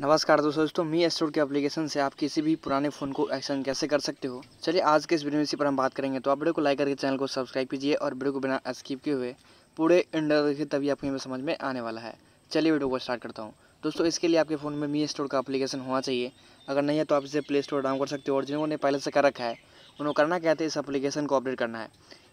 नमस्कार दोस्तों दोस्तों मी स्टोर के एप्लीकेशन से आप किसी भी पुराने फ़ोन को एक्शन कैसे कर सकते हो चलिए आज के इस वीडियो में इसी पर हम बात करेंगे तो आप वीडियो को लाइक करके चैनल को सब्सक्राइब कीजिए और वीडियो को बिना स्किप किए हुए पूरे इंडर देखिए तभी आपको समझ में आने वाला है चलिए वीडियो को स्टार्ट करता हूँ दोस्तों इसके लिए आपके फ़ोन में मी स्टोर का अपलीकेशन होना चाहिए अगर नहीं है तो आप इसे प्ले स्टोर डाउन कर सकते हो और जिन्होंने पहले से कर रखा है उन्होंने करना क्या है इस अपलीकेशन को अपडेट करना है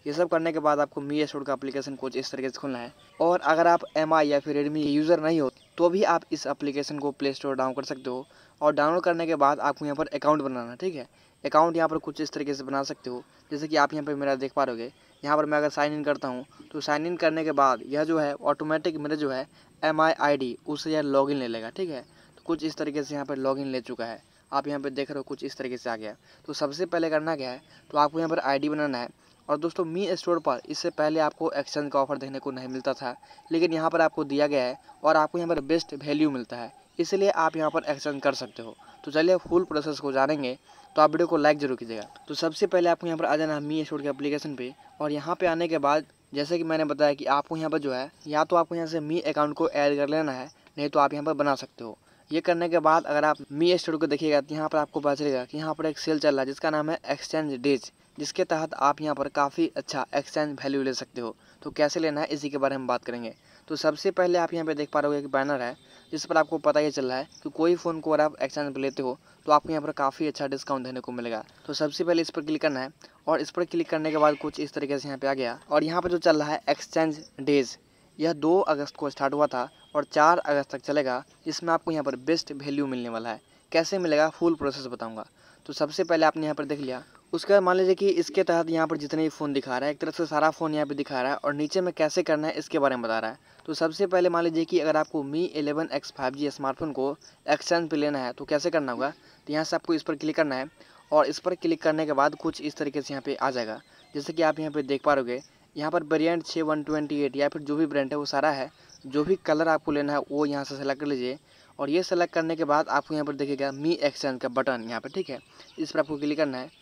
ये सब करने के बाद आपको मी स्टोर का अपलीकेशन कुछ इस तरीके से खोलना है और अगर आप एम या फिर रेडमी यूज़र नहीं हो तो भी आप इस अपलीकेशन को प्ले स्टोर डाउन कर सकते हो और डाउनलोड करने के बाद आपको यहाँ पर अकाउंट बनाना ठीक है अकाउंट यहाँ पर कुछ इस तरीके से बना सकते हो जैसे कि आप यहाँ पर मेरा देख पा रहे यहाँ पर मैं अगर साइन इन करता हूँ तो साइन इन करने के बाद यह जो है ऑटोमेटिक मेरा जो है एम आई आई डी उससे यह लॉग ले लेगा ठीक है तो कुछ इस तरीके से यहाँ पर इन ले चुका है आप यहाँ पर देख रहे हो कुछ इस तरीके से आ गया तो सबसे पहले करना क्या है तो आपको यहाँ पर आईडी बनाना है और दोस्तों मी स्टोर पर इससे पहले आपको एक्सचेंज का ऑफर देखने को नहीं मिलता था लेकिन यहाँ पर आपको दिया गया है और आपको यहाँ पर बेस्ट वैल्यू मिलता है इसलिए आप यहाँ पर एक्सचेंज कर सकते हो तो चलिए फुल प्रोसेस को जानेंगे तो आप वीडियो को लाइक जरूर कीजिएगा तो सबसे पहले आपको यहाँ पर आ जाना है मी स्टोर के अप्लीकेशन पर और यहाँ पर आने के बाद जैसे कि मैंने बताया कि आपको यहाँ पर जो है या तो आपको यहाँ से मी अकाउंट को ऐड कर लेना है नहीं तो आप यहाँ पर बना सकते हो ये करने के बाद अगर आप मी स्टोर को देखिएगा तो यहाँ पर आपको पता चलेगा कि यहाँ पर एक सेल चल रहा है जिसका नाम है एक्सचेंज डेज जिसके तहत आप यहाँ पर काफ़ी अच्छा एक्सचेंज वैल्यू ले सकते हो तो कैसे लेना है इसी के बारे में बात करेंगे तो सबसे पहले आप यहाँ पर देख पा रहे हो एक बैनर है जिस पर आपको पता ही चल रहा है कि कोई फ़ोन को अगर आप एक्सचेंज पर लेते हो तो आपको यहाँ पर काफ़ी अच्छा डिस्काउंट देने को मिलेगा तो सबसे पहले इस पर क्लिक करना है और इस पर क्लिक करने के बाद कुछ इस तरीके से यहाँ पर आ गया और यहाँ पर जो चल रहा है एक्सचेंज डेज़ यह दो अगस्त को स्टार्ट हुआ था और चार अगस्त तक चलेगा इसमें आपको यहाँ पर बेस्ट वैल्यू मिलने वाला है कैसे मिलेगा फुल प्रोसेस बताऊँगा तो सबसे पहले आपने यहाँ पर देख लिया उसके बाद मान लीजिए कि इसके तहत यहाँ पर जितने भी फ़ोन दिखा रहा है एक तरह से सारा फ़ोन यहाँ पे दिखा रहा है और नीचे में कैसे करना है इसके बारे में बता रहा है तो सबसे पहले मान लीजिए कि अगर आपको Mi eleven X five G smartphone को एक्सचेंज पे लेना है तो कैसे करना होगा तो यहाँ से आपको इस पर क्लिक करना है और इस पर क्लिक करने के बाद कुछ इस तरीके से यहाँ पर आ जाएगा जैसे कि आप यहाँ पर देख पा रहे यहाँ पर ब्रांड छः वन ट्वेंटी एट या फिर जो भी ब्रांड है वो सारा है जो भी कलर आपको लेना है वो यहाँ से सेलेक्ट कर लीजिए और ये सेलेक्ट करने के बाद आपको यहाँ पर देखेगा मी एक्सचेंज का बटन यहाँ पर ठीक है इस पर आपको क्लिक करना है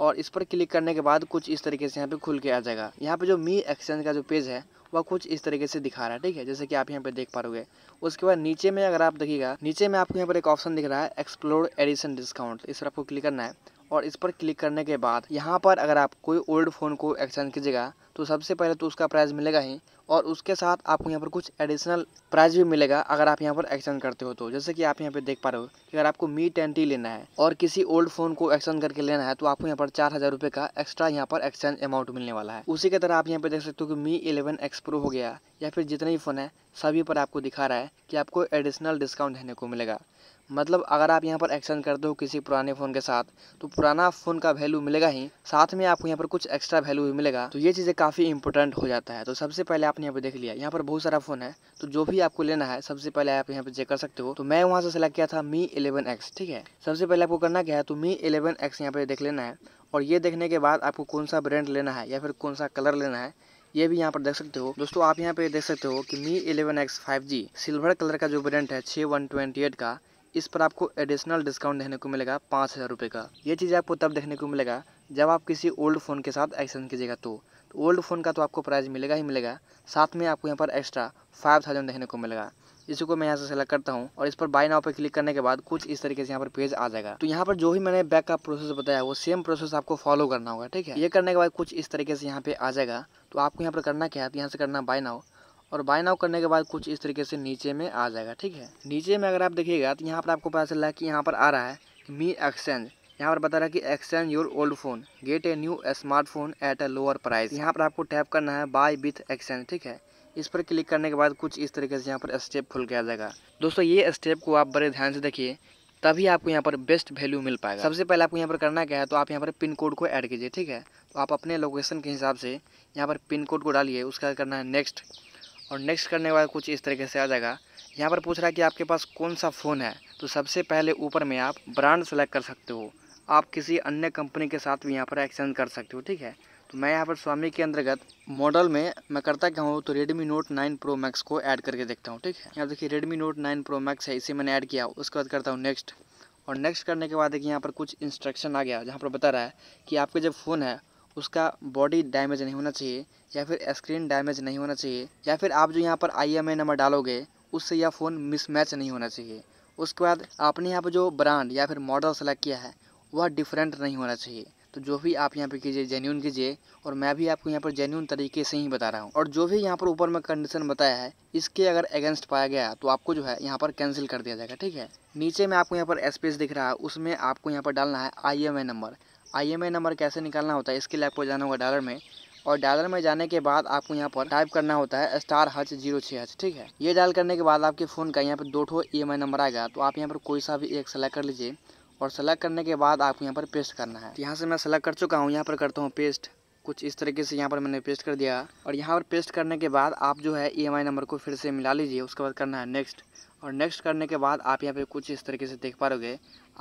और इस पर क्लिक करने के बाद कुछ इस तरीके से यहाँ पे खुल के आ जाएगा यहाँ पे जो मी एक्सचेंज का जो पेज है वह कुछ इस तरीके से दिखा रहा है ठीक है जैसे कि आप यहाँ पे देख पाओगे उसके बाद नीचे में अगर आप देखिएगा नीचे में आपको यहाँ पर एक ऑप्शन दिख रहा है एक्सप्लोर एडिशन डिस्काउंट इस पर आपको क्लिक करना है और इस पर क्लिक करने के बाद यहाँ पर अगर आप कोई ओल्ड फ़ोन को एक्सचेंज कीजिएगा तो सबसे पहले तो उसका प्राइस मिलेगा ही और उसके साथ आपको यहाँ पर कुछ एडिशनल प्राइज भी मिलेगा अगर आप यहाँ पर एक्सचेंज करते हो तो जैसे कि आप यहाँ पे देख पा रहे हो कि अगर आपको मी टेन टी लेना है और किसी ओल्ड फोन को एक्सचेंज करके लेना है तो आपको यहाँ पर चार हजार रुपये का एक्स्ट्रा यहाँ पर एक्सचेंज अमाउंट मिलने वाला है उसी के तरह आप यहाँ पे देख सकते हो कि मी इलेवन एक्स प्रो हो गया या फिर जितने भी फोन है सभी पर आपको दिखा रहा है कि आपको एडिशनल डिस्काउंट देने को मिलेगा मतलब अगर आप यहाँ पर एक्सचेंज करते हो किसी पुराने फ़ोन के साथ तो पुराना फ़ोन का वैल्यू मिलेगा ही साथ में आपको यहाँ पर कुछ एक्स्ट्रा वैल्यू भी मिलेगा तो ये चीज़ें काफ़ी इंपॉर्टेंट हो जाता है तो सबसे पहले आपने यहाँ पर देख लिया यहाँ पर बहुत सारा फ़ोन है तो जो भी आपको लेना है सबसे पहले आप यहाँ पर चेक कर सकते हो तो मैं वहाँ से सेलेक्ट किया था मी इलेवन ठीक है सबसे पहले आपको करना क्या है तो मी इलेवन एक्स यहाँ पर देख लेना है और ये देखने के बाद आपको कौन सा ब्रांड लेना है या फिर कौन सा कलर लेना है ये भी यहाँ पर देख सकते हो दोस्तों आप यहाँ पे देख सकते हो कि Mi eleven X five G silver colour का जो ब्रांड है छः वन ट्वेंटी एट का इस पर आपको एडिशनल डिस्काउंट देखने को मिलेगा पाँच हज़ार रुपये का ये चीज़ आपको तब देखने को मिलेगा जब आप किसी ओल्ड फ़ोन के साथ एक्सचेंज कीजिएगा तो ओल्ड तो फ़ोन का तो आपको प्राइस मिलेगा ही मिलेगा साथ में आपको यहाँ पर एक्स्ट्रा फाइव थाउजेंड देखने को मिलेगा इसी को मैं यहाँ से सेलेक्ट करता हूँ और इस पर बाय नाव पे क्लिक करने के बाद कुछ इस तरीके से यहाँ पर पेज आ जाएगा तो यहाँ पर जो भी मैंने बैक का प्रोसेस बताया वो सेम प्रोसेस आपको फॉलो करना होगा ठीक है ये करने के बाद कुछ इस तरीके से यहाँ पे आ जाएगा तो आपको यहाँ पर करना क्या है तो यहाँ से करना बाय नाव और बाय नाउ करने के बाद कुछ इस तरीके से नीचे में आ जाएगा ठीक है नीचे में अगर आप देखिएगा तो यहाँ पर आपको पता चला है कि यहाँ पर आ रहा है मी एक्सचेंज यहाँ पर बता रहा है कि exchange your old phone get a new smartphone at a lower price यहाँ पर आपको टैप करना है बाय विथ एक्सचेंज ठीक है इस पर क्लिक करने के बाद कुछ इस तरीके से यहाँ पर स्टेप खुल के आ जाएगा दोस्तों ये स्टेप को आप बड़े ध्यान से देखिए तभी आपको यहाँ पर बेस्ट वैल्यू मिल पाएगा सबसे पहले आपको यहाँ पर करना क्या है तो आप यहाँ पर पिन कोड को ऐड कीजिए ठीक है तो आप अपने लोकेशन के हिसाब से यहाँ पर पिन कोड को डालिए उसका करना है नेक्स्ट और नेक्स्ट करने के बाद कुछ इस तरीके से आ जाएगा यहाँ पर पूछ रहा है कि आपके पास कौन सा फ़ोन है तो सबसे पहले ऊपर में आप ब्रांड सेलेक्ट कर सकते हो आप किसी अन्य कंपनी के साथ भी यहाँ पर एक्सचेंज कर सकते हो ठीक है तो मैं यहाँ पर स्वामी के अंतर्गत मॉडल में मैं करता क्या हूँ तो Redmi Note nine Pro Max को ऐड करके देखता हूँ ठीक है यहाँ देखिए Redmi Note nine Pro Max है इसे मैंने ऐड किया उसके बाद करता हूँ नेक्स्ट और नेक्स्ट करने के बाद देखिए यहाँ पर कुछ इंस्ट्रक्शन आ गया जहाँ पर बता रहा है कि आपके जब फ़ोन है उसका बॉडी डैमेज नहीं होना चाहिए या फिर स्क्रीन डैमेज नहीं होना चाहिए या फिर आप जो यहाँ पर आई नंबर डालोगे उससे यह फ़ोन मिसमैच नहीं होना चाहिए उसके बाद आपने यहाँ पर जो ब्रांड या फिर मॉडल सेलेक्ट किया है वह डिफरेंट नहीं होना चाहिए तो जो भी आप यहाँ पे कीजिए जेन्यून कीजिए और मैं भी आपको यहाँ पर जेन्यून तरीके से ही बता रहा हूँ और जो भी यहाँ पर ऊपर में कंडीशन बताया है इसके अगर अगेंस्ट पाया गया तो आपको जो है यहाँ पर कैंसिल कर दिया जाएगा ठीक है नीचे में आपको यहाँ पर स्पेस दिख रहा है उसमें आपको यहाँ पर डालना है आई नंबर आईएमआई नंबर कैसे निकालना होता है इसके लिए आपको जाना होगा डॉलर में और डॉलर में जाने के बाद आपको यहाँ पर टाइप करना होता है स्टार हच जीरो छः हच ठीक है ये डायल करने के बाद आपके फ़ोन का यहाँ पर दो ठो ई e नंबर आएगा तो आप यहाँ पर कोई सा भी एक सेलेक्ट कर लीजिए और सेलेक्ट करने के बाद आपको यहाँ पर पेस्ट करना है यहाँ से मैं सेलेक्ट कर चुका हूँ यहाँ पर करता हूँ पेस्ट कुछ इस तरीके से यहाँ पर मैंने पेस्ट कर दिया और यहाँ पर पेस्ट करने के बाद आप जो है ई e नंबर को फिर से मिला लीजिए उसके बाद करना है नेक्स्ट और नेक्स्ट करने के बाद आप यहाँ पर कुछ इस तरीके से देख पा पाओगे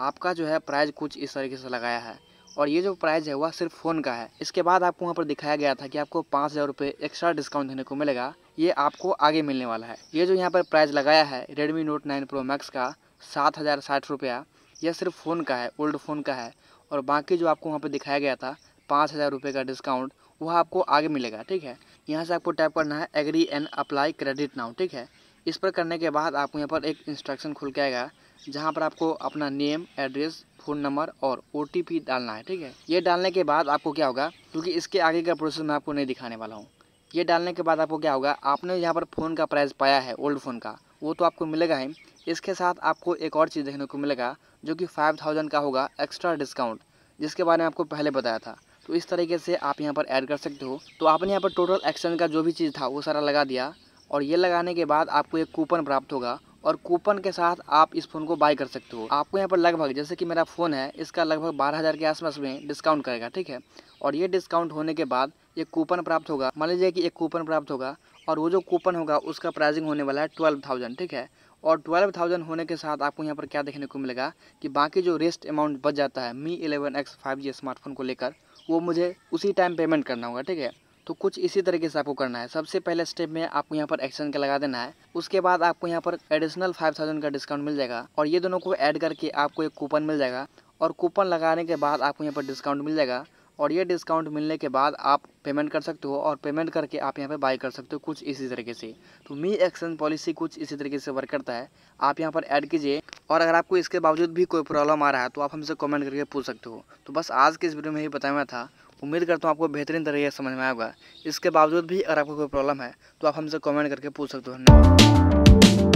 आपका जो है प्राइज कुछ इस तरीके से लगाया है और ये जो प्राइस है वह सिर्फ फ़ोन का है इसके बाद आपको वहाँ पर दिखाया गया था कि आपको पाँच हज़ार रुपये एक्स्ट्रा डिस्काउंट देने को मिलेगा ये आपको आगे मिलने वाला है ये जो यहाँ पर प्राइस लगाया है Redmi Note nine Pro Max का सात हज़ार साठ रुपया यह सिर्फ फ़ोन का है ओल्ड फ़ोन का है और बाकी जो आपको वहाँ पर दिखाया गया था पाँच हज़ार रुपये का डिस्काउंट वह आपको आगे मिलेगा ठीक है यहाँ से आपको टैप करना है agree and apply credit now ठीक है इस पर करने के बाद आपको यहाँ पर एक इंस्ट्रक्शन खुल के आएगा जहाँ पर आपको अपना नेम एड्रेस फ़ोन नंबर और ओ डालना है ठीक है ये डालने के बाद आपको क्या होगा क्योंकि इसके आगे का प्रोसेस मैं आपको नहीं दिखाने वाला हूँ ये डालने के बाद आपको क्या होगा आपने यहाँ पर फ़ोन का प्राइस पाया है ओल्ड फ़ोन का वो तो आपको मिलेगा ही इसके साथ आपको एक और चीज़ देखने को मिलेगा जो कि फाइव थाउजेंड का होगा एक्स्ट्रा डिस्काउंट जिसके बारे में आपको पहले बताया था तो इस तरीके से आप यहाँ पर ऐड कर सकते हो तो आपने यहाँ पर टोटल एक्सचेंज का जो भी चीज़ था वो सारा लगा दिया और ये लगाने के बाद आपको एक कूपन प्राप्त होगा और कूपन के साथ आप इस फ़ोन को बाय कर सकते हो आपको यहाँ पर लगभग जैसे कि मेरा फ़ोन है इसका लगभग बारह हज़ार के आसपास में डिस्काउंट करेगा ठीक है और ये डिस्काउंट होने के बाद एक कूपन प्राप्त होगा मान लीजिए कि एक कूपन प्राप्त होगा और वो जो कूपन होगा उसका प्राइसिंग होने वाला है ट्वेल्व थाउजेंड ठीक है और ट्वेल्व थाउजेंड होने के साथ आपको यहाँ पर क्या देखने को मिलेगा कि बाकी जो रेस्ट अमाउंट बच जाता है Mi eleven X five G smartphone को लेकर वो मुझे उसी टाइम पेमेंट करना होगा ठीक है तो कुछ इसी तरीके से आपको करना है सबसे पहले स्टेप में आपको यहाँ पर एक्शन का लगा देना है उसके बाद आपको यहाँ पर एडिशनल फाइव थाउजेंड का डिस्काउंट मिल जाएगा और ये दोनों को ऐड करके आपको एक कूपन मिल जाएगा और कूपन लगाने के बाद आपको यहाँ पर डिस्काउंट मिल जाएगा और ये डिस्काउंट मिलने के बाद आप पेमेंट कर सकते हो और पेमेंट करके आप यहाँ पे बाय कर सकते हो कुछ इसी तरीके से तो मी एक्सचेंज पॉलिसी कुछ इसी तरीके से वर्क करता है आप यहाँ पर ऐड कीजिए और अगर आपको इसके बावजूद भी कोई प्रॉब्लम आ रहा है तो आप हमसे कमेंट करके पूछ सकते हो तो बस आज के इस वीडियो में ही बताया हुआ था उम्मीद करता हूँ आपको बेहतरीन तरीके से समझ में आएगा इसके बावजूद भी अगर आपको कोई प्रॉब्लम है तो आप हमसे कॉमेंट करके पूछ सकते हो